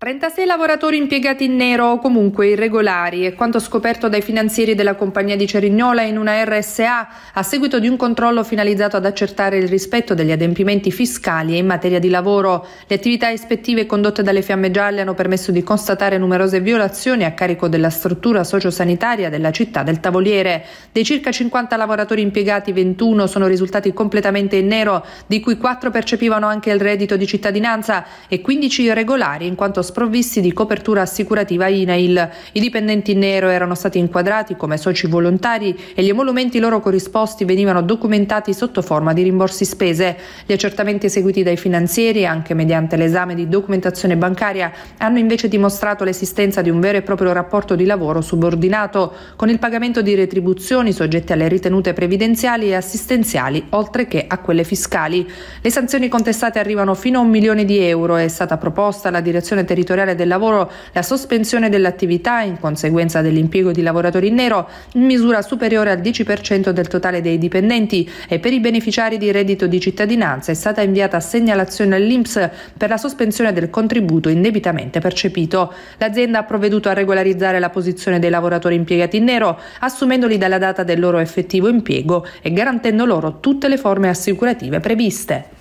36 lavoratori impiegati in nero o comunque irregolari è quanto scoperto dai finanzieri della compagnia di Cerignola in una RSA a seguito di un controllo finalizzato ad accertare il rispetto degli adempimenti fiscali e in materia di lavoro. Le attività ispettive condotte dalle Fiamme Gialle hanno permesso di constatare numerose violazioni a carico della struttura sociosanitaria della città del Tavoliere. Dei circa 50 lavoratori impiegati, 21 sono risultati completamente in nero, di cui 4 percepivano anche il reddito di cittadinanza e 15 irregolari in quanto sprovvisti di copertura assicurativa INAIL. I dipendenti in nero erano stati inquadrati come soci volontari e gli emolumenti loro corrisposti venivano documentati sotto forma di rimborsi spese. Gli accertamenti eseguiti dai finanzieri, anche mediante l'esame di documentazione bancaria, hanno invece dimostrato l'esistenza di un vero e proprio rapporto di lavoro subordinato, con il pagamento di retribuzioni soggette alle ritenute previdenziali e assistenziali, oltre che a quelle fiscali. Le sanzioni contestate arrivano fino a un milione di euro. e È stata proposta alla direzione territoriale territoriale del lavoro la sospensione dell'attività in conseguenza dell'impiego di lavoratori in nero in misura superiore al 10% del totale dei dipendenti e per i beneficiari di reddito di cittadinanza è stata inviata segnalazione all'INPS per la sospensione del contributo indebitamente percepito. L'azienda ha provveduto a regolarizzare la posizione dei lavoratori impiegati in nero assumendoli dalla data del loro effettivo impiego e garantendo loro tutte le forme assicurative previste.